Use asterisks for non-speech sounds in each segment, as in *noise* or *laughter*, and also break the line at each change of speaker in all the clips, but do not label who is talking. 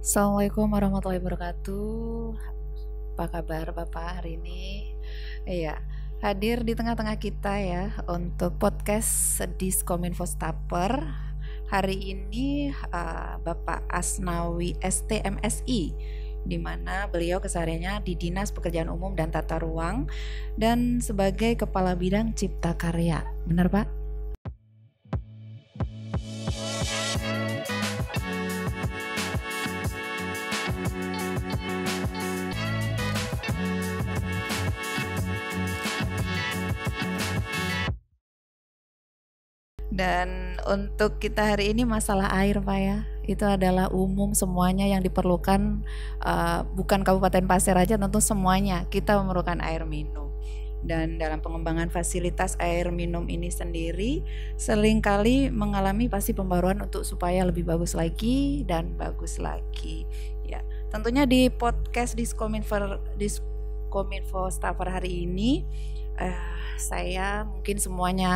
Assalamualaikum warahmatullahi wabarakatuh. Apa kabar Bapak hari ini? Iya, hadir di tengah-tengah kita ya untuk podcast Diskominfo Staper. Hari ini uh, Bapak Asnawi STMSI di mana beliau kesehariannya di Dinas Pekerjaan Umum dan Tata Ruang dan sebagai Kepala Bidang Cipta Karya. Benar, Pak? Dan untuk kita hari ini masalah air Pak ya itu adalah umum semuanya yang diperlukan uh, bukan Kabupaten Pasir aja tentu semuanya kita memerlukan air minum dan dalam pengembangan fasilitas air minum ini sendiri seringkali mengalami pasti pembaruan untuk supaya lebih bagus lagi dan bagus lagi ya tentunya di podcast Diskominfo Diskominfo Staffer hari ini eh, saya mungkin semuanya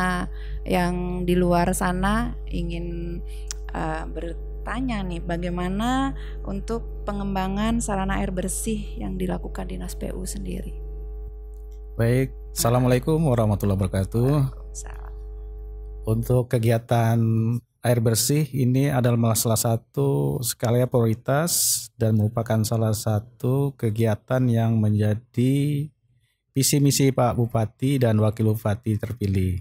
yang di luar sana ingin eh, bertanya nih bagaimana untuk pengembangan sarana air bersih yang dilakukan dinas PU sendiri.
Baik, assalamualaikum warahmatullahi wabarakatuh. Untuk kegiatan air bersih ini adalah salah satu skala prioritas dan merupakan salah satu kegiatan yang menjadi visi misi Pak Bupati dan Wakil Bupati terpilih.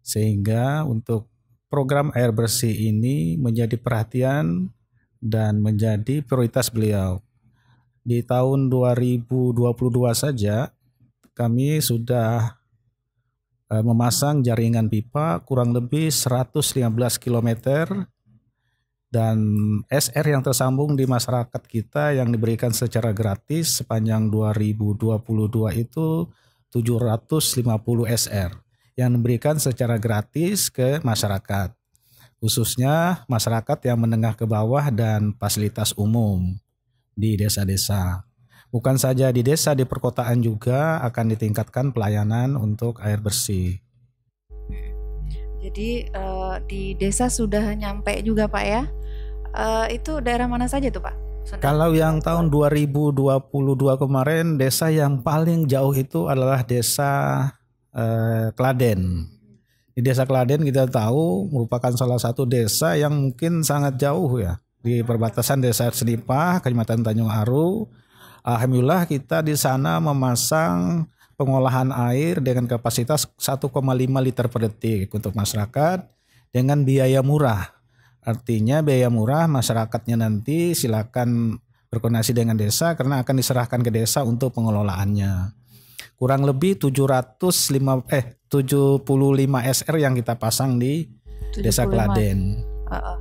Sehingga untuk program air bersih ini menjadi perhatian dan menjadi prioritas beliau. Di tahun 2022 saja kami sudah eh, memasang jaringan pipa kurang lebih 115 km dan SR yang tersambung di masyarakat kita yang diberikan secara gratis sepanjang 2022 itu 750 SR yang diberikan secara gratis ke masyarakat khususnya masyarakat yang menengah ke bawah dan fasilitas umum di desa-desa. Bukan saja di desa, di perkotaan juga akan ditingkatkan pelayanan untuk air bersih.
Jadi uh, di desa sudah nyampe juga Pak ya. Uh, itu daerah mana saja tuh Pak?
Sunda. Kalau yang tahun 2022 kemarin desa yang paling jauh itu adalah desa uh, Kladen. Di desa Kladen kita tahu merupakan salah satu desa yang mungkin sangat jauh ya di perbatasan desa senipah Kecamatan Tanjung Aru. Alhamdulillah kita di sana memasang pengolahan air dengan kapasitas 1,5 liter per detik untuk masyarakat dengan biaya murah. Artinya biaya murah masyarakatnya nanti silakan berkoordinasi dengan desa karena akan diserahkan ke desa untuk pengelolaannya. Kurang lebih 705 eh 75 SR yang kita pasang di
75. Desa Kladen. Uh, uh.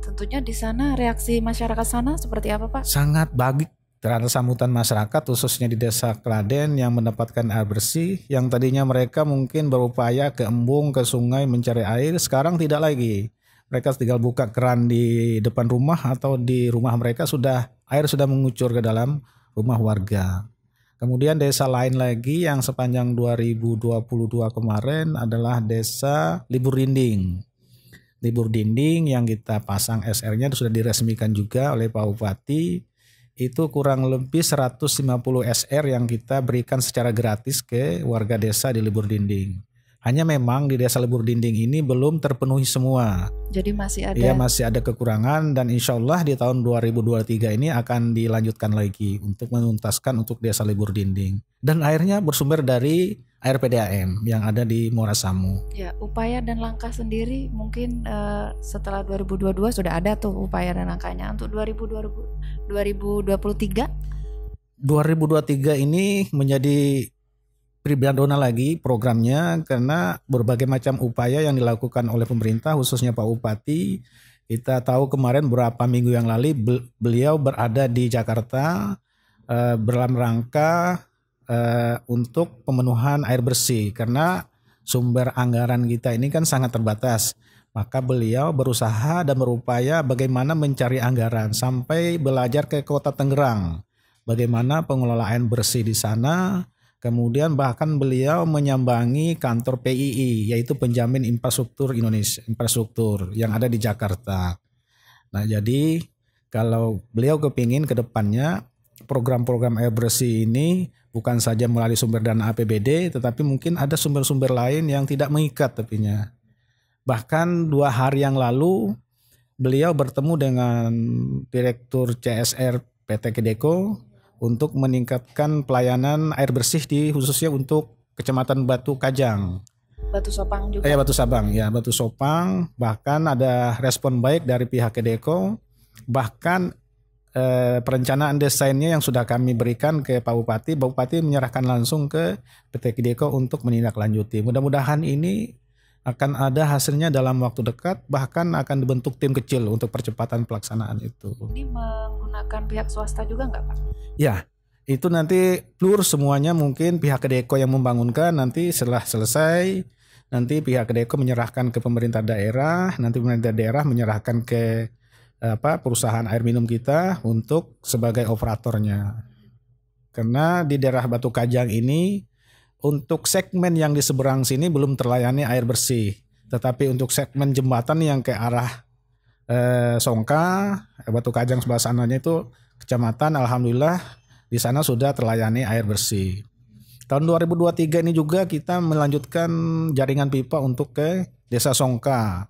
Tentunya di sana reaksi masyarakat sana seperti apa, Pak?
Sangat bagus terhadap sambutan masyarakat khususnya di desa Kladen yang mendapatkan air bersih yang tadinya mereka mungkin berupaya ke embung ke sungai mencari air sekarang tidak lagi mereka tinggal buka keran di depan rumah atau di rumah mereka sudah air sudah mengucur ke dalam rumah warga kemudian desa lain lagi yang sepanjang 2022 kemarin adalah desa Libur dinding libur dinding yang kita pasang SR-nya sudah diresmikan juga oleh Pak Bupati itu kurang lebih 150 SR yang kita berikan secara gratis ke warga desa di Libur Dinding. Hanya memang di desa Libur Dinding ini belum terpenuhi semua.
Jadi masih ada. Iya masih
ada kekurangan dan insya Allah di tahun 2023 ini akan dilanjutkan lagi untuk menuntaskan untuk desa Libur Dinding. Dan airnya bersumber dari RPDAM yang ada di Samu.
Ya, upaya dan langkah sendiri mungkin uh, setelah 2022 sudah ada tuh upaya dan langkahnya untuk 2023. 2023
ini menjadi pribadi dona lagi programnya karena berbagai macam upaya yang dilakukan oleh pemerintah khususnya Pak Bupati. Kita tahu kemarin berapa minggu yang lalu beliau berada di Jakarta berlam eh, rangka Eh, untuk pemenuhan air bersih karena sumber anggaran kita ini kan sangat terbatas. Maka beliau berusaha dan berupaya bagaimana mencari anggaran sampai belajar ke kota Tangerang. Bagaimana pengelolaan bersih di sana. Kemudian bahkan beliau menyambangi kantor PII yaitu penjamin infrastruktur Indonesia infrastruktur yang ada di Jakarta. Nah jadi kalau beliau kepingin ke depannya program-program air bersih ini bukan saja melalui sumber dana APBD, tetapi mungkin ada sumber-sumber lain yang tidak mengikat tepinya. Bahkan dua hari yang lalu beliau bertemu dengan Direktur CSR PT Kedeko untuk meningkatkan pelayanan air bersih di khususnya untuk Kecamatan Batu Kajang.
Batu Sopang juga. Eh, Batu
Sabang ya, Batu Sopang. Bahkan ada respon baik dari pihak Kedeko. Bahkan Eh, perencanaan desainnya yang sudah kami berikan ke Pak Bupati, Pak Bupati menyerahkan langsung ke PT Kideko untuk menindaklanjuti. Mudah-mudahan ini akan ada hasilnya dalam waktu dekat, bahkan akan dibentuk tim kecil untuk percepatan pelaksanaan itu.
Ini menggunakan pihak swasta juga nggak Pak?
Ya, itu nanti plur semuanya mungkin pihak Kideko yang membangunkan nanti setelah selesai nanti pihak Kideko menyerahkan ke pemerintah daerah, nanti pemerintah daerah menyerahkan ke apa perusahaan air minum kita untuk sebagai operatornya. Karena di daerah Batu Kajang ini untuk segmen yang di seberang sini belum terlayani air bersih, tetapi untuk segmen jembatan yang ke arah eh, Songka, Batu Kajang sebelah sananya itu kecamatan alhamdulillah di sana sudah terlayani air bersih. Tahun 2023 ini juga kita melanjutkan jaringan pipa untuk ke Desa Songka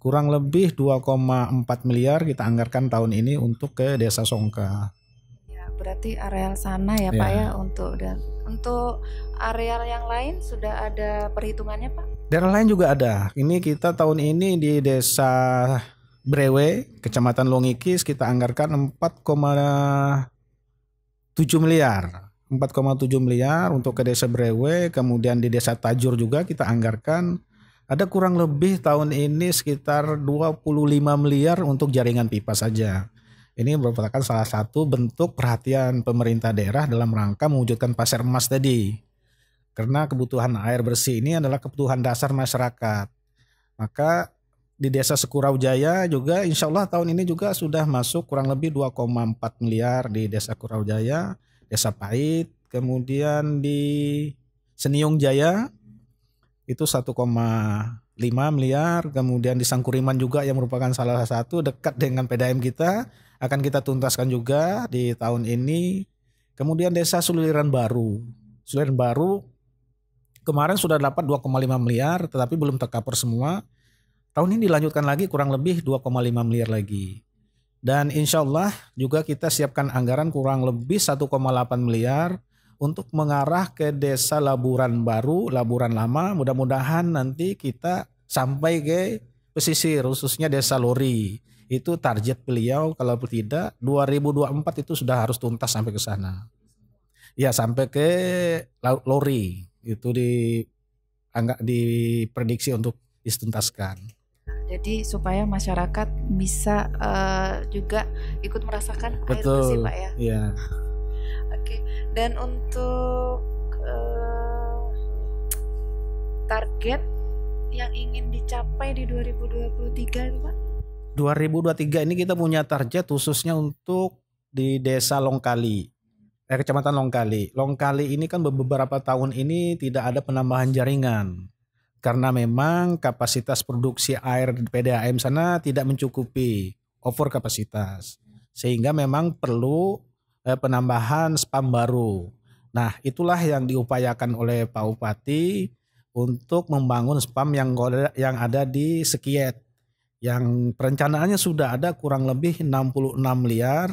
kurang lebih 2,4 miliar kita anggarkan tahun ini untuk ke desa Songka.
Ya, berarti areal sana ya, ya Pak ya untuk dan untuk areal yang lain sudah ada perhitungannya Pak?
Daerah lain juga ada. Ini kita tahun ini di desa Brewe, Kecamatan Longikis kita anggarkan 4,7 miliar. 4,7 miliar untuk ke desa Brewe, kemudian di desa Tajur juga kita anggarkan ada kurang lebih tahun ini sekitar 25 miliar untuk jaringan pipa saja. Ini merupakan salah satu bentuk perhatian pemerintah daerah dalam rangka mewujudkan pasar emas tadi. Karena kebutuhan air bersih ini adalah kebutuhan dasar masyarakat. Maka di desa Sekurau Jaya juga insya Allah tahun ini juga sudah masuk kurang lebih 2,4 miliar di desa Kurau Jaya, desa Pahit, kemudian di Seniung Jaya itu 1,5 miliar. Kemudian di Sangkuriman juga yang merupakan salah satu dekat dengan PDAM kita akan kita tuntaskan juga di tahun ini. Kemudian desa Suliran Baru. Suliran Baru kemarin sudah dapat 2,5 miliar tetapi belum tercover semua. Tahun ini dilanjutkan lagi kurang lebih 2,5 miliar lagi. Dan insya Allah juga kita siapkan anggaran kurang lebih 1,8 miliar untuk mengarah ke desa Laburan Baru, Laburan Lama. Mudah-mudahan nanti kita sampai ke pesisir khususnya desa Lori. Itu target beliau kalau tidak 2024 itu sudah harus tuntas sampai ke sana. Ya sampai ke Lori itu di anggap diprediksi untuk dituntaskan.
Jadi supaya masyarakat bisa uh, juga ikut merasakan Betul, air bersih Pak ya. Iya dan untuk uh, target yang ingin dicapai di 2023 itu Pak?
2023 ini kita punya target khususnya untuk di desa Longkali. Eh, Kecamatan Longkali. Longkali ini kan beberapa tahun ini tidak ada penambahan jaringan. Karena memang kapasitas produksi air PDAM sana tidak mencukupi over kapasitas. Sehingga memang perlu eh, penambahan spam baru. Nah, itulah yang diupayakan oleh Pak Bupati untuk membangun spam yang yang ada di Sekiet. Yang perencanaannya sudah ada kurang lebih 66 miliar.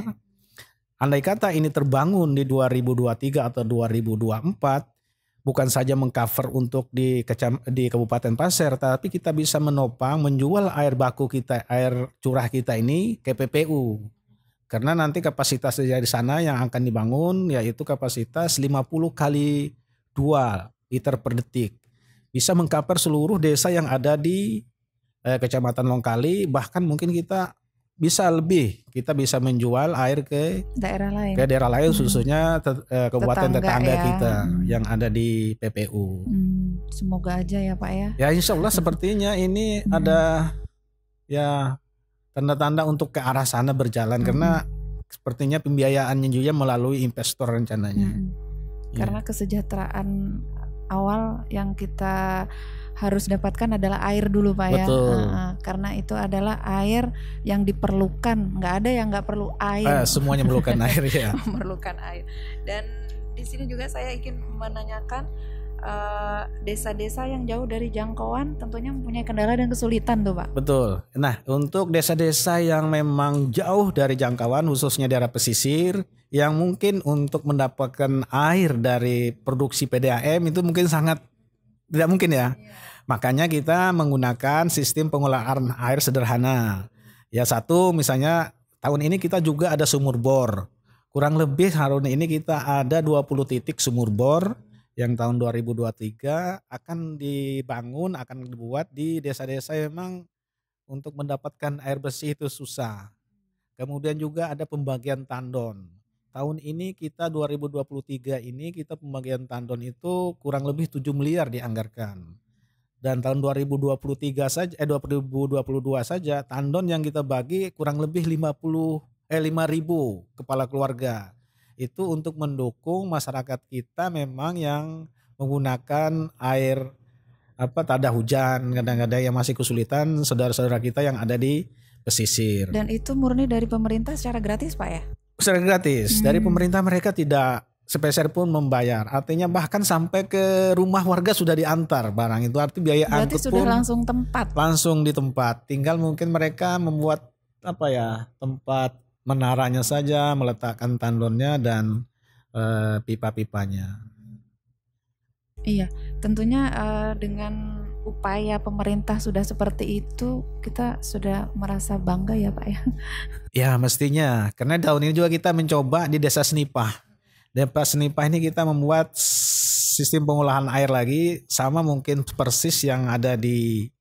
Andai kata ini terbangun di 2023 atau 2024, bukan saja mengcover untuk di di Kabupaten Pasir, tapi kita bisa menopang menjual air baku kita, air curah kita ini ke PPU karena nanti kapasitas dari sana yang akan dibangun yaitu kapasitas 50 kali 2 liter per detik. Bisa mengkaper seluruh desa yang ada di eh, Kecamatan Longkali, bahkan mungkin kita bisa lebih kita bisa menjual air ke
daerah lain ke
daerah lain hmm. khususnya te, eh, tetangga, tetangga ya. kita hmm. yang ada di PPU
hmm. semoga aja ya pak ya
ya insya Allah sepertinya ini hmm. ada ya tanda-tanda untuk ke arah sana berjalan hmm. karena sepertinya pembiayaannya juga melalui investor rencananya. Hmm. Ya. Karena
kesejahteraan awal yang kita harus dapatkan adalah air dulu pak ya. Betul. ya, uh, karena itu adalah air yang diperlukan. Nggak ada yang nggak perlu air. Eh, semuanya memerlukan *laughs* air ya. memerlukan air. Dan di sini juga saya ingin menanyakan Eh, desa-desa yang jauh dari jangkauan tentunya mempunyai kendala
dan kesulitan tuh Pak. Betul. Nah untuk desa-desa yang memang jauh dari jangkauan khususnya daerah pesisir yang mungkin untuk mendapatkan air dari produksi PDAM itu mungkin sangat tidak mungkin ya. Iya. Makanya kita menggunakan sistem pengolahan air sederhana. Ya satu misalnya tahun ini kita juga ada sumur bor. Kurang lebih tahun ini kita ada 20 titik sumur bor yang tahun 2023 akan dibangun, akan dibuat di desa-desa memang untuk mendapatkan air bersih itu susah. Kemudian juga ada pembagian tandon. Tahun ini kita 2023 ini kita pembagian tandon itu kurang lebih 7 miliar dianggarkan. Dan tahun 2023 saja eh 2022 saja tandon yang kita bagi kurang lebih 50 eh 5000 kepala keluarga itu untuk mendukung masyarakat kita memang yang menggunakan air apa tada hujan kadang-kadang yang masih kesulitan saudara-saudara kita yang ada di pesisir.
Dan itu murni dari pemerintah secara gratis pak ya?
Secara gratis hmm. dari pemerintah mereka tidak sepeser pun membayar. Artinya bahkan sampai ke rumah warga sudah diantar barang itu arti biaya Berarti angkut sudah pun langsung tempat. Langsung di tempat. Tinggal mungkin mereka membuat apa ya tempat menaranya saja, meletakkan tandonnya dan e, pipa-pipanya.
Iya, tentunya e, dengan upaya pemerintah sudah seperti itu, kita sudah merasa bangga ya Pak ya.
Ya mestinya, karena daun ini juga kita mencoba di desa Senipah. Desa Senipah ini kita membuat sistem pengolahan air lagi, sama mungkin persis yang ada di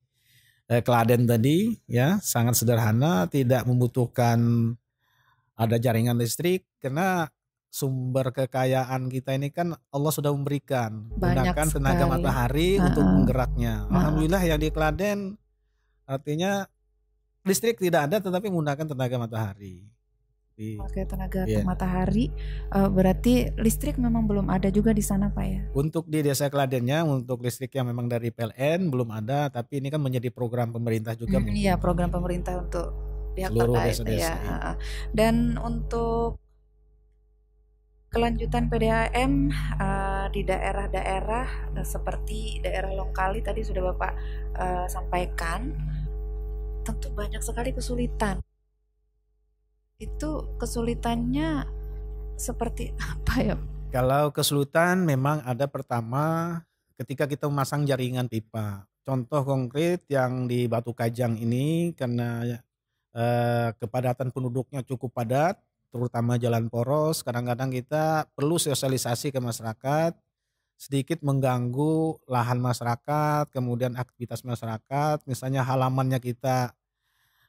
eh, Kladen tadi, ya sangat sederhana, tidak membutuhkan ada jaringan listrik karena sumber kekayaan kita ini kan Allah sudah memberikan Banyak gunakan sekali. tenaga matahari uh untuk menggeraknya. Uh Alhamdulillah yang di Kladen artinya listrik tidak ada tetapi menggunakan tenaga matahari. Pakai
gitu. tenaga yeah. matahari eh, berarti listrik memang belum ada juga di sana Pak ya.
Untuk di desa Kladennya untuk listrik yang memang dari PLN belum ada tapi ini kan menjadi program pemerintah juga. Hmm, iya,
program pemerintah untuk pihak seluruh terkait desa -desa. ya dan untuk kelanjutan PDAM uh, eh, di daerah-daerah uh, seperti daerah Longkali tadi sudah Bapak uh, sampaikan tentu banyak sekali kesulitan itu kesulitannya seperti *laughs* apa ya
kalau kesulitan memang ada pertama ketika kita memasang jaringan pipa contoh konkret yang di Batu Kajang ini karena Eh, kepadatan penduduknya cukup padat, terutama jalan poros. Kadang-kadang kita perlu sosialisasi ke masyarakat, sedikit mengganggu lahan masyarakat, kemudian aktivitas masyarakat, misalnya halamannya kita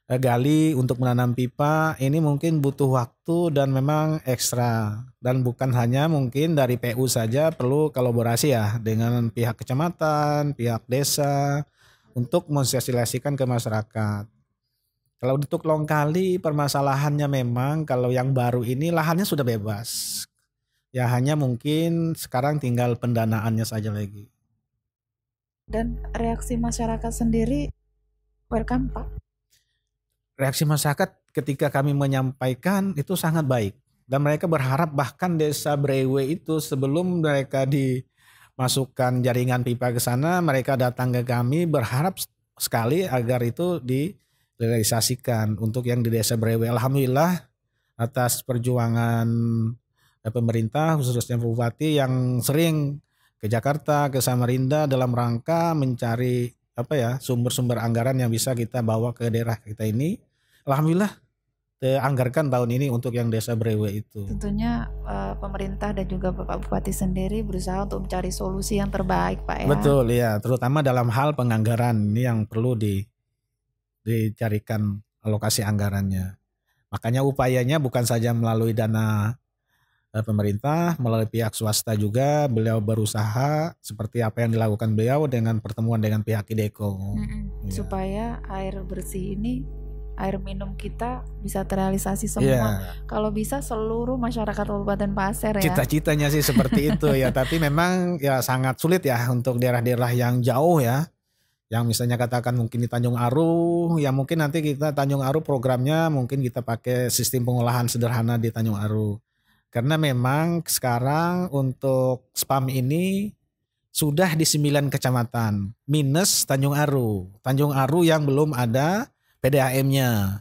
eh, gali untuk menanam pipa ini mungkin butuh waktu dan memang ekstra dan bukan hanya mungkin dari PU saja perlu kolaborasi ya dengan pihak kecamatan, pihak desa untuk mensosialisasikan ke masyarakat. Kalau untuk long kali permasalahannya memang kalau yang baru ini lahannya sudah bebas. Ya hanya mungkin sekarang tinggal pendanaannya saja lagi.
Dan reaksi masyarakat sendiri welcome Pak.
Reaksi masyarakat ketika kami menyampaikan itu sangat baik. Dan mereka berharap bahkan desa Brewe itu sebelum mereka dimasukkan jaringan pipa ke sana, mereka datang ke kami berharap sekali agar itu di direalisasikan untuk yang di desa Brewe. Alhamdulillah atas perjuangan eh, pemerintah khususnya bupati yang sering ke Jakarta, ke Samarinda dalam rangka mencari apa ya sumber-sumber anggaran yang bisa kita bawa ke daerah kita ini. Alhamdulillah anggarkan tahun ini untuk yang desa Brewe itu.
Tentunya eh, pemerintah dan juga Bapak Bupati sendiri berusaha untuk mencari solusi yang terbaik, Pak ya. Betul,
ya, terutama dalam hal penganggaran ini yang perlu di dicarikan alokasi anggarannya. Makanya upayanya bukan saja melalui dana eh, pemerintah, melalui pihak swasta juga beliau berusaha seperti apa yang dilakukan beliau dengan pertemuan dengan pihak IDECO.
Hmm, ya. Supaya air bersih ini air minum kita bisa terrealisasi semua. Yeah. Kalau bisa seluruh masyarakat Kabupaten Pasir ya.
Cita-citanya sih seperti itu ya, *laughs* tapi memang ya sangat sulit ya untuk daerah-daerah yang jauh ya yang misalnya katakan mungkin di Tanjung Aru, ya mungkin nanti kita Tanjung Aru programnya mungkin kita pakai sistem pengolahan sederhana di Tanjung Aru. Karena memang sekarang untuk spam ini sudah di sembilan kecamatan minus Tanjung Aru. Tanjung Aru yang belum ada PDAM-nya.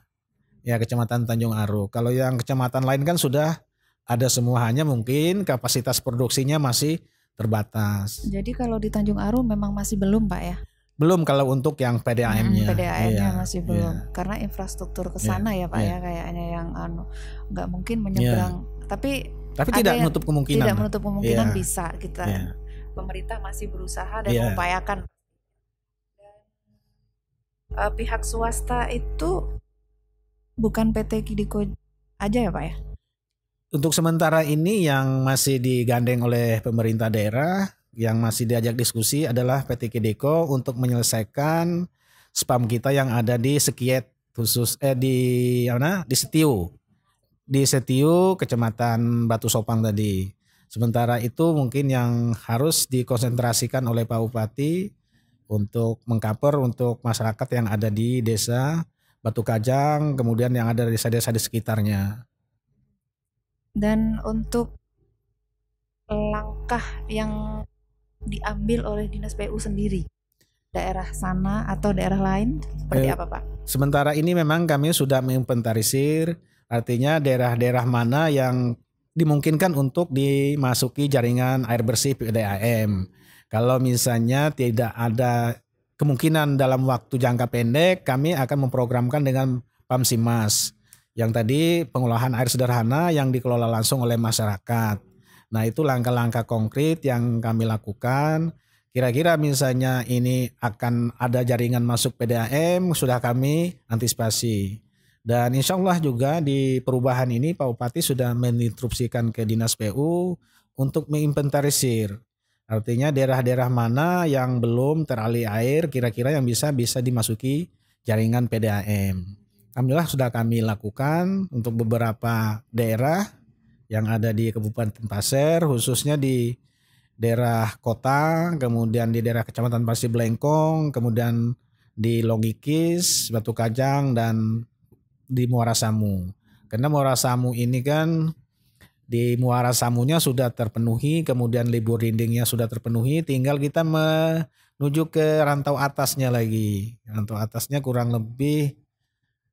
Ya kecamatan Tanjung Aru. Kalau yang kecamatan lain kan sudah ada semua hanya mungkin kapasitas produksinya masih terbatas.
Jadi kalau di Tanjung Aru memang masih belum Pak ya?
Belum kalau untuk yang PDAM-nya. Hmm,
PDAM-nya yeah, masih belum yeah. karena infrastruktur ke iya, sana yeah, ya Pak yeah. ya kayaknya yang anu nggak mungkin iya. menyeberang. Yeah. Tapi tapi tidak menutup kemungkinan. Tidak menutup kemungkinan yeah. bisa kita. Yeah. Pemerintah masih berusaha dan yeah. mengupayakan. Uh, eh, pihak swasta itu bukan PT Kidiko aja ya Pak ya?
Untuk sementara ini yang masih digandeng oleh pemerintah daerah yang masih diajak diskusi adalah PT Kideko untuk menyelesaikan spam kita yang ada di Sekiet khusus eh di mana di Setiu di Setiu kecamatan Batu Sopang tadi. Sementara itu mungkin yang harus dikonsentrasikan oleh Pak Bupati untuk mengkaper untuk masyarakat yang ada di desa Batu Kajang, kemudian yang ada di desa-desa di sekitarnya.
Dan untuk langkah yang diambil oleh dinas PU sendiri? daerah sana atau daerah lain
seperti eh, apa Pak? Sementara ini memang kami sudah menginventarisir artinya daerah-daerah mana yang dimungkinkan untuk dimasuki jaringan air bersih PDAM. Kalau misalnya tidak ada kemungkinan dalam waktu jangka pendek kami akan memprogramkan dengan PAMSIMAS yang tadi pengolahan air sederhana yang dikelola langsung oleh masyarakat. Nah itu langkah-langkah konkret yang kami lakukan. Kira-kira misalnya ini akan ada jaringan masuk PDAM sudah kami antisipasi. Dan insya Allah juga di perubahan ini Pak Bupati sudah menintrupsikan ke Dinas PU untuk menginventarisir. Artinya daerah-daerah mana yang belum teralih air kira-kira yang bisa bisa dimasuki jaringan PDAM. Alhamdulillah sudah kami lakukan untuk beberapa daerah yang ada di Kabupaten Pasir khususnya di daerah kota, kemudian di daerah Kecamatan Pasir Blengkong, kemudian di Logikis, Batu Kajang dan di Muara Samu. Karena Muara Samu ini kan di muara samunya sudah terpenuhi, kemudian libur dindingnya sudah terpenuhi, tinggal kita menuju ke rantau atasnya lagi. Rantau atasnya kurang lebih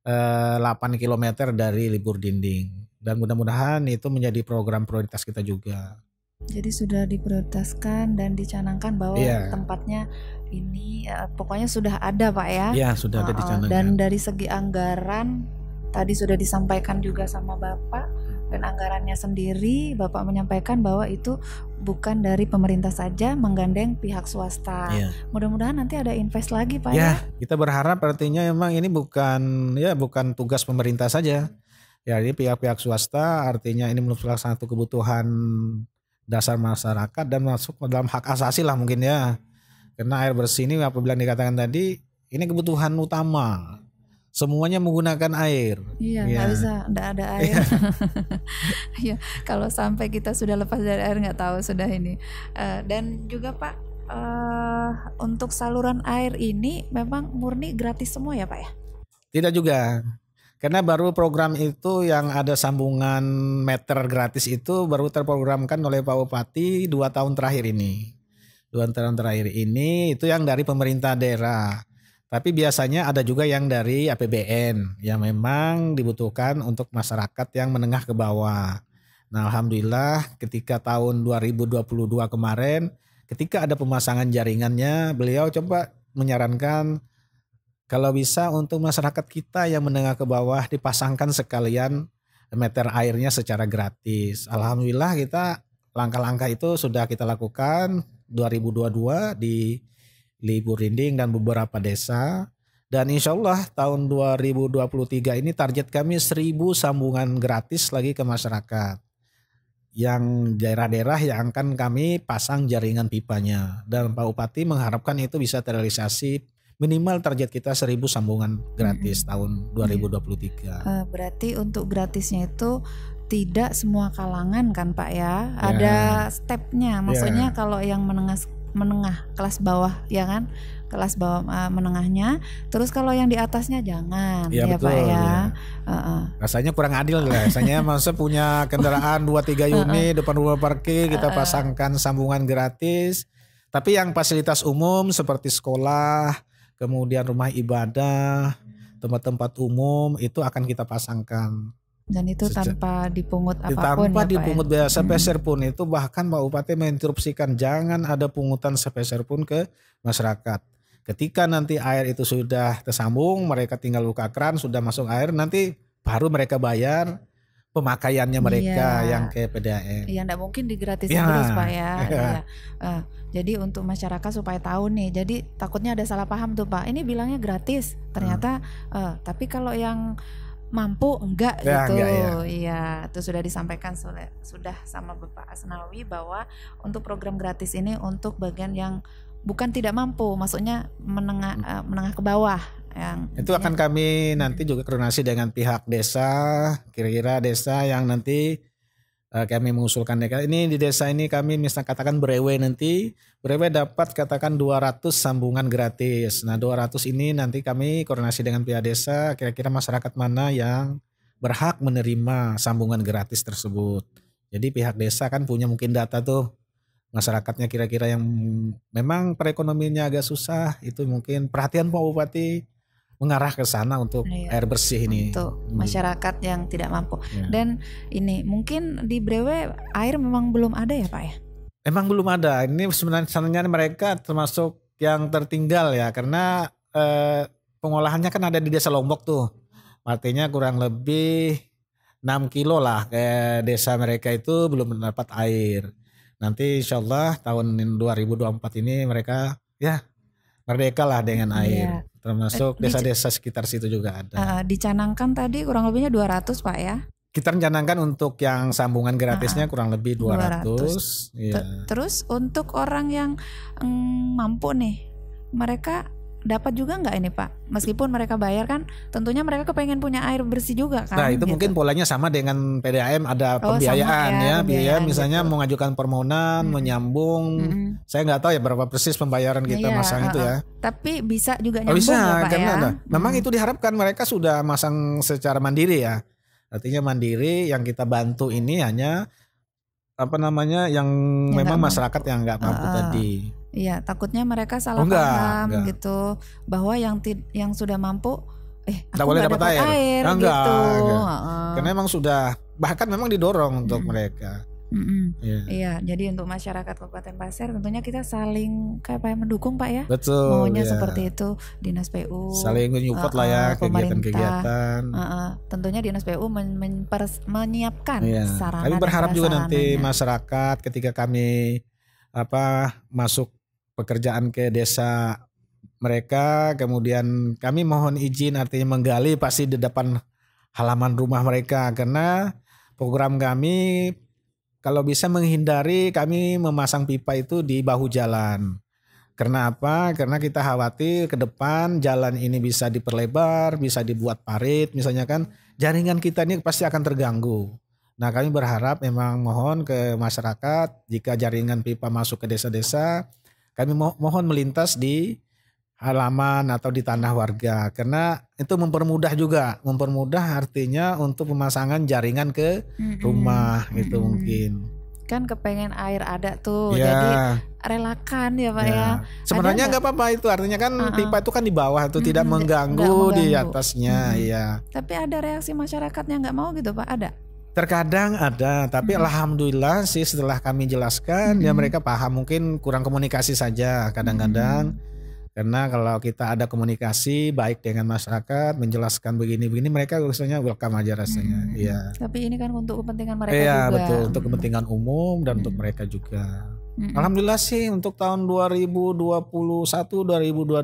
8 eh, km dari libur dinding dan mudah-mudahan itu menjadi program prioritas kita juga.
Jadi sudah diprioritaskan dan dicanangkan bahwa yeah. tempatnya ini eh, pokoknya sudah ada Pak ya. Iya, yeah, sudah ada uh, dicanangkan. Dan dari segi anggaran tadi sudah disampaikan juga sama Bapak hmm. dan anggarannya sendiri Bapak menyampaikan bahwa itu bukan dari pemerintah saja menggandeng pihak swasta. Yeah. Mudah-mudahan nanti ada invest lagi Pak yeah,
ya. kita berharap artinya memang ini bukan ya bukan tugas pemerintah saja. Ya, ini pihak-pihak swasta artinya ini merupakan satu kebutuhan dasar masyarakat dan masuk dalam hak asasi lah mungkin ya. Karena air bersih ini apabila dikatakan tadi ini kebutuhan utama semuanya menggunakan air. Iya, nggak ya. bisa,
nggak ada air. Iya. *laughs* iya, kalau sampai kita sudah lepas dari air nggak tahu sudah ini. Uh, dan juga Pak, uh, untuk saluran air ini memang murni gratis semua ya Pak ya?
Tidak juga. Karena baru program itu yang ada sambungan meter gratis itu baru terprogramkan oleh Pak Bupati dua tahun terakhir ini. Dua tahun terakhir ini itu yang dari pemerintah daerah tapi biasanya ada juga yang dari APBN yang memang dibutuhkan untuk masyarakat yang menengah ke bawah. Nah, alhamdulillah ketika tahun 2022 kemarin ketika ada pemasangan jaringannya, beliau coba menyarankan kalau bisa untuk masyarakat kita yang menengah ke bawah dipasangkan sekalian meter airnya secara gratis. Alhamdulillah kita langkah-langkah itu sudah kita lakukan 2022 di Libur Rinding dan beberapa desa. Dan insya Allah tahun 2023 ini target kami 1000 sambungan gratis lagi ke masyarakat. Yang daerah-daerah yang akan kami pasang jaringan pipanya. Dan Pak Bupati mengharapkan itu bisa terrealisasi minimal target kita 1000 sambungan gratis hmm. tahun 2023.
Eh, berarti untuk gratisnya itu tidak semua kalangan kan Pak ya? Yeah. Ada ya. stepnya. Maksudnya yeah. kalau yang menengah menengah kelas bawah ya kan kelas bawah uh, menengahnya terus kalau yang di atasnya jangan iya, ya, ya betul, pak ya, ya. Uh -uh.
rasanya kurang adil lah ya? rasanya *laughs* masa punya kendaraan dua tiga unit uh -uh. depan rumah parkir kita pasangkan sambungan gratis tapi yang fasilitas umum seperti sekolah kemudian rumah ibadah tempat-tempat umum itu akan kita pasangkan
dan itu Sejak, tanpa dipungut apapun tanpa ya, ya? dipungut biaya sepeser
hmm. pun itu bahkan Pak Bupati menginterupsikan jangan ada pungutan sepeser pun ke masyarakat ketika nanti air itu sudah tersambung mereka tinggal buka keran sudah masuk air nanti baru mereka bayar pemakaiannya mereka iya. yang ke PDAM. Iya,
tidak mungkin gratis ya. terus pak ya. *laughs* ya. Uh, jadi untuk masyarakat supaya tahu nih. Jadi takutnya ada salah paham tuh pak. Ini bilangnya gratis, ternyata. Hmm. Uh, tapi kalau yang mampu enggak ya, gitu. Enggak, ya. Iya, itu sudah disampaikan sudah sama Bapak Asnawi bahwa untuk program gratis ini untuk bagian yang bukan tidak mampu, maksudnya menengah hmm. Eh, menengah ke bawah yang
itu ya. akan kami nanti juga koordinasi dengan pihak desa, kira-kira desa yang nanti Eh, kami mengusulkan ya ini di desa ini kami misalnya katakan Berewe nanti Berewe dapat katakan 200 sambungan gratis. Nah 200 ini nanti kami koordinasi dengan pihak desa kira-kira masyarakat mana yang berhak menerima sambungan gratis tersebut. Jadi pihak desa kan punya mungkin data tuh masyarakatnya kira-kira yang memang perekonomiannya agak susah itu mungkin perhatian Pak Bupati mengarah ke sana untuk iya, air bersih ini untuk hmm. masyarakat
yang tidak mampu. Ya. Dan ini mungkin di Brewe air memang belum ada ya Pak ya?
Emang belum ada. Ini sebenarnya sebenarnya mereka termasuk yang tertinggal ya karena eh, pengolahannya kan ada di Desa Lombok tuh. Artinya kurang lebih 6 kilo lah ke desa mereka itu belum mendapat air. Nanti insyaallah tahun 2024 ini mereka ya merdeka lah dengan iya. air. Iya. Termasuk eh, desa-desa sekitar situ juga ada.
Uh, dicanangkan tadi kurang lebihnya 200 Pak ya.
Kita rencanakan untuk yang sambungan gratisnya uh, kurang lebih 200. 200. Iya.
Terus untuk orang yang mm, mampu nih, mereka dapat juga nggak ini Pak? Meskipun mereka bayar kan, tentunya mereka kepengen punya air bersih juga kan. Nah itu gitu. mungkin
polanya sama dengan PDAM ada oh, pembiayaan ya, ya, biaya misalnya gitu. mengajukan permohonan, hmm. menyambung. Hmm. Saya nggak tahu ya berapa persis pembayaran kita gitu ya, iya, masang ya. itu ya.
Tapi bisa juga oh, nyambung oh, bisa, ya Pak karena ya. Ada.
Memang hmm. itu diharapkan mereka sudah masang secara mandiri ya. Artinya mandiri yang kita bantu ini hanya apa namanya yang, yang memang masyarakat yang nggak mampu uh, tadi.
Iya, takutnya mereka salah oh, enggak, paham enggak. gitu bahwa yang yang sudah mampu
eh aku boleh dapat air, air nah, enggak, gitu. Enggak. Uh. Karena memang sudah bahkan memang didorong untuk hmm. mereka. Mm-hmm. Yeah.
Iya, jadi untuk masyarakat Kabupaten Pasir tentunya kita saling kayak apa ya mendukung Pak ya. Betul. Maunya yeah. seperti itu Dinas PU. Saling menyupport uh, lah ya kegiatan-kegiatan. Uh, uh, tentunya Dinas PU men- men- menyiapkan yeah. sarana. Kami berharap juga nanti
masyarakat ketika kami apa masuk pekerjaan ke desa mereka kemudian kami mohon izin artinya menggali pasti di depan halaman rumah mereka karena program kami kalau bisa menghindari kami memasang pipa itu di bahu jalan. Karena apa? Karena kita khawatir ke depan jalan ini bisa diperlebar, bisa dibuat parit misalnya kan jaringan kita ini pasti akan terganggu. Nah kami berharap memang mohon ke masyarakat jika jaringan pipa masuk ke desa-desa kami mohon melintas di halaman atau di tanah warga karena itu mempermudah juga mempermudah artinya untuk pemasangan jaringan ke mm-hmm. rumah gitu mm-hmm. mungkin
kan kepengen air ada tuh ya. jadi relakan ya pak ya, ya. sebenarnya nggak
apa-apa itu artinya kan uh-uh. pipa itu kan di bawah tuh mm-hmm. tidak mengganggu, mengganggu di atasnya mm-hmm. ya
tapi ada reaksi masyarakatnya nggak mau gitu pak ada
Terkadang ada, tapi hmm. alhamdulillah sih setelah kami jelaskan ya hmm. ya mereka paham mungkin kurang komunikasi saja kadang-kadang. Hmm. Karena kalau kita ada komunikasi baik dengan masyarakat, menjelaskan begini-begini, mereka biasanya welcome aja rasanya. Hmm. Iya.
Tapi ini kan untuk kepentingan mereka ya, juga. Iya betul, untuk
hmm. kepentingan umum dan hmm. untuk mereka juga. Hmm. Alhamdulillah sih untuk tahun 2021, 2022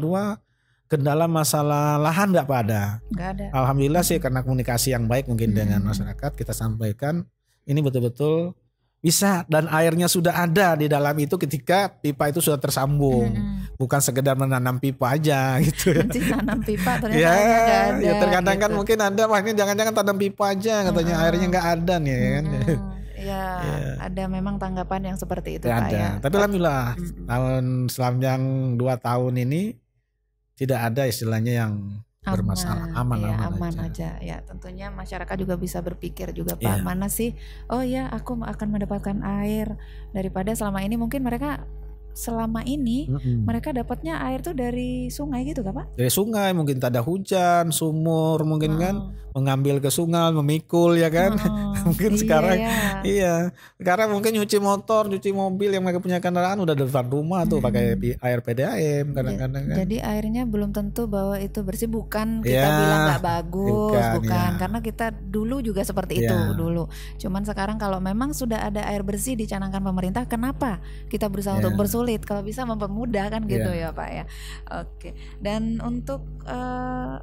kendala masalah lahan nggak ada. Gak ada. Alhamdulillah sih karena komunikasi yang baik mungkin hmm. dengan masyarakat kita sampaikan ini betul-betul bisa dan airnya sudah ada di dalam itu ketika pipa itu sudah tersambung hmm. bukan sekedar menanam pipa aja *laughs* gitu ya. tanam pipa ternyata ya, ada ya terkadang kan gitu. kan mungkin ada wah jangan-jangan tanam pipa aja katanya hmm. airnya nggak ada nih ya kan? hmm. kan
ya, ya ada memang tanggapan yang seperti itu ya, pak ada. ya
tapi alhamdulillah hmm. tahun selam yang dua tahun ini tidak ada istilahnya yang
aman, bermasalah aman ya, aman, aman aja. ya tentunya masyarakat juga bisa berpikir juga pak ya. mana sih oh ya aku akan mendapatkan air daripada selama ini mungkin mereka selama ini
mm-hmm. mereka
dapatnya air tuh dari sungai gitu gak pak?
Dari sungai mungkin tak ada hujan, sumur mungkin oh. kan mengambil ke sungai, memikul ya kan? Oh, *laughs* mungkin iya, sekarang iya. Sekarang iya. mungkin nyuci motor, nyuci mobil yang mereka punya kendaraan udah depan rumah tuh hmm. pakai air PDAM kadang-kadang kan.
Jadi airnya belum tentu bahwa itu bersih bukan kita ya, bilang nggak bagus, bukan, bukan. Ya. karena kita dulu juga seperti ya. itu iya. dulu. Cuman sekarang kalau memang sudah ada air bersih dicanangkan pemerintah, kenapa kita berusaha ya. untuk iya. bersuara mempersulit kalau bisa mempermudah kan gitu yeah. ya pak ya oke dan untuk uh,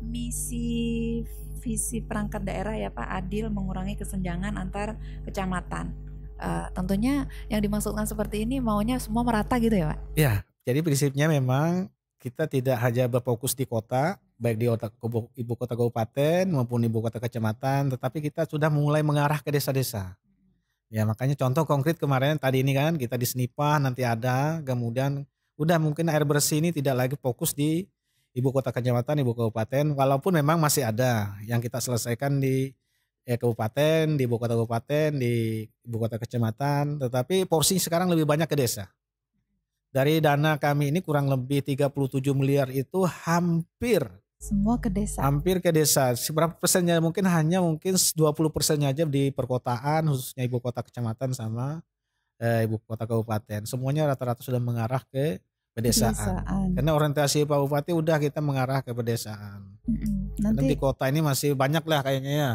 misi visi perangkat daerah ya pak adil mengurangi kesenjangan antar kecamatan uh, tentunya yang dimaksudkan seperti ini maunya semua merata gitu ya pak
ya yeah, jadi prinsipnya memang kita tidak hanya berfokus di kota baik di otak, ibu kota kabupaten maupun ibu kota kecamatan, tetapi kita sudah mulai mengarah ke desa-desa. Ya makanya contoh konkret kemarin tadi ini kan kita di Senipah nanti ada kemudian udah mungkin air bersih ini tidak lagi fokus di ibu kota kecamatan, ibu kabupaten walaupun memang masih ada yang kita selesaikan di eh, kabupaten, di ibu kota kabupaten, di ibu kota kecamatan tetapi porsi sekarang lebih banyak ke desa. Dari dana kami ini kurang lebih 37 miliar itu hampir semua ke desa. Hampir ke desa. Seberapa persennya mungkin hanya mungkin 20 persennya aja di perkotaan khususnya ibu kota kecamatan sama eh, ibu kota kabupaten. Semuanya rata-rata sudah mengarah ke pedesaan. Desaan. Karena orientasi Pak Bupati udah kita mengarah ke pedesaan. Mm-hmm. Nanti di kota ini masih banyak lah kayaknya ya.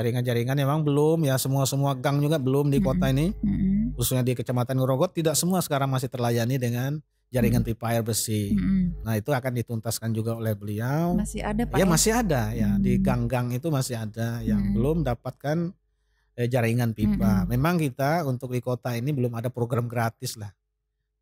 Jaringan-jaringan memang belum ya semua-semua gang juga belum di kota ini. Mm-hmm. Khususnya di Kecamatan Ngorogot tidak semua sekarang masih terlayani dengan jaringan hmm. pipa air bersih. hmm Nah itu akan dituntaskan juga oleh beliau. Masih
ada nah, pak? Ya, ya masih
ada ya di hmm. gang-gang itu masih ada yang hmm belum dapatkan eh, jaringan pipa. hmm Memang kita untuk di kota ini belum ada program gratis lah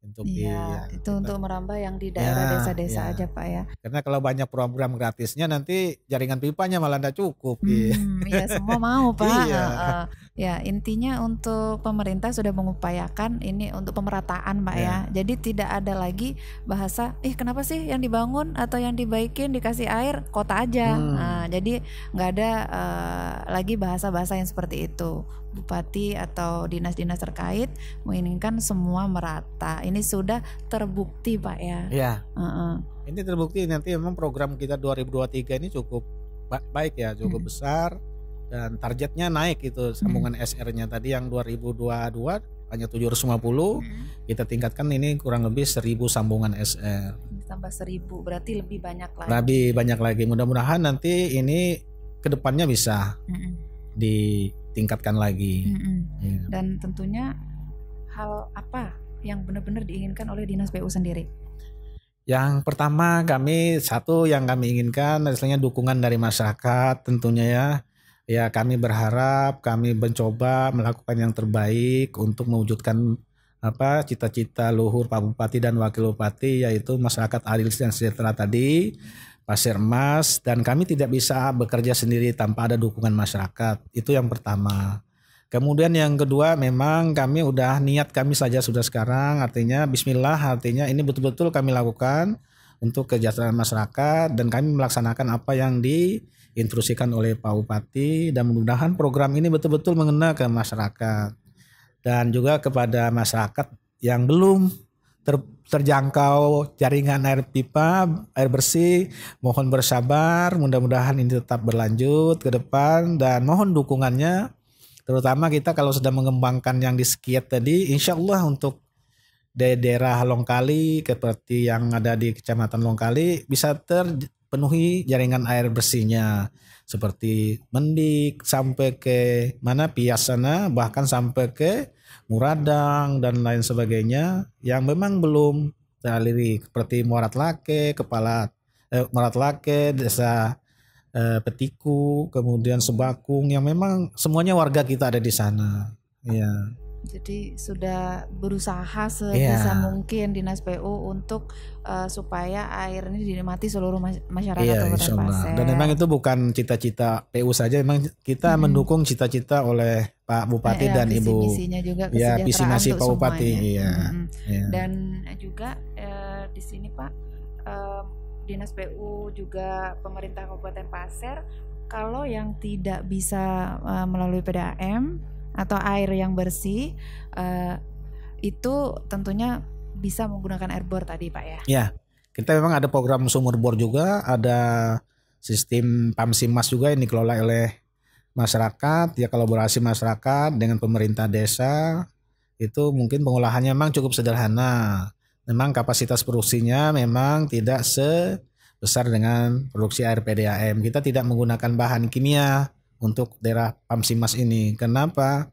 untuk ya, di, ya,
itu kita, untuk merambah yang di ya, daerah desa-desa ya, ya. aja pak ya
karena kalau banyak program gratisnya nanti jaringan pipanya malah tidak cukup hmm, ya semua mau *laughs* pak iya. uh,
ya intinya untuk pemerintah sudah mengupayakan ini untuk pemerataan pak ya. ya jadi tidak ada lagi bahasa ih kenapa sih yang dibangun atau yang dibaikin dikasih air kota aja hmm. nah, jadi nggak ada uh, lagi bahasa-bahasa yang seperti itu bupati atau dinas-dinas terkait menginginkan semua merata. Ini sudah terbukti, Pak ya. Iya. Uh -uh.
Ini terbukti nanti memang program kita 2023 ini cukup baik ya, cukup hmm. besar dan targetnya naik itu hmm. sambungan hmm. SR-nya tadi yang 2022 hanya 750 hmm. kita tingkatkan ini kurang lebih 1000 sambungan SR
tambah 1000 berarti lebih banyak lagi lebih
banyak lagi mudah-mudahan nanti ini kedepannya bisa hmm. di tingkatkan lagi. Mm
-hmm. yeah. Dan tentunya hal apa yang benar-benar diinginkan oleh dinas pu sendiri?
Yang pertama kami satu yang kami inginkan misalnya dukungan dari masyarakat tentunya ya. Ya kami berharap kami mencoba melakukan yang terbaik untuk mewujudkan apa cita-cita luhur Pak Bupati dan Wakil Bupati yaitu masyarakat adil dan sejahtera tadi. Hmm Pasir Emas dan kami tidak bisa bekerja sendiri tanpa ada dukungan masyarakat. Itu yang pertama. Kemudian yang kedua memang kami udah niat kami saja sudah sekarang artinya bismillah artinya ini betul-betul kami lakukan untuk kesejahteraan masyarakat dan kami melaksanakan apa yang diinstruksikan oleh Pak Bupati dan mudah-mudahan program ini betul-betul mengena ke masyarakat dan juga kepada masyarakat yang belum ter, terjangkau jaringan air pipa, air bersih. Mohon bersabar, mudah-mudahan ini tetap berlanjut ke depan dan mohon dukungannya. Terutama kita kalau sudah mengembangkan yang di Sekiat tadi, insya Allah untuk daerah Longkali seperti yang ada di Kecamatan Longkali bisa terpenuhi jaringan air bersihnya seperti Mendik sampai ke mana piasana bahkan sampai ke Muradang dan lain sebagainya yang memang belum teraliri seperti Muarat Lake, Kepala eh, Muarat Lake, Desa eh, Petiku, kemudian Sebakung yang memang semuanya warga kita ada di sana. Ya
jadi sudah berusaha iya. sebisa yeah. mungkin dinas PU untuk uh, supaya air ini dinikmati seluruh masyarakat yeah, Kabupaten Pasir. Dan memang
itu bukan cita-cita PU saja, memang kita hmm. mendukung cita-cita oleh Pak Bupati yeah, dan visi Ibu. Misinya juga ya, visi misi Pak Bupati. Iya. Hmm.
Yeah. Dan juga eh, di sini Pak eh, dinas PU juga pemerintah Kabupaten Pasir kalau yang tidak bisa uh, melalui PDAM atau air yang bersih uh, itu tentunya bisa menggunakan air bor tadi Pak ya.
ya Kita memang ada program sumur bor juga, ada sistem PAMSIMAS juga yang dikelola oleh masyarakat, ya kolaborasi masyarakat dengan pemerintah desa. Itu mungkin pengolahannya memang cukup sederhana. Memang kapasitas produksinya memang tidak sebesar dengan produksi air PDAM. Kita tidak menggunakan bahan kimia untuk daerah Pamsimas ini. Kenapa?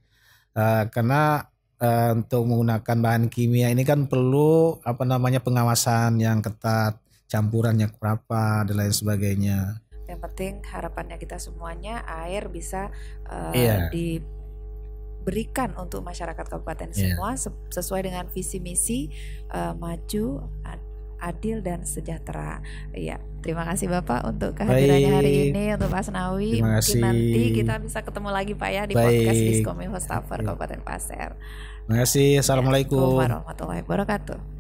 Uh, karena uh, untuk menggunakan bahan kimia ini kan perlu apa namanya pengawasan yang ketat, campurannya berapa dan lain sebagainya.
Yang penting harapannya kita semuanya air bisa uh, eh, yeah. di berikan untuk masyarakat kabupaten yeah. semua sesuai dengan visi misi uh, maju adil dan sejahtera. Iya, terima kasih Bapak untuk kehadirannya hari ini untuk Pak Nawi. Terima kasih. nanti kita bisa ketemu lagi Pak ya di Baik. podcast Diskominfo Staffer iya. Kabupaten Pasir.
Terima kasih. Iya, assalamualaikum warahmatullahi wabarakatuh.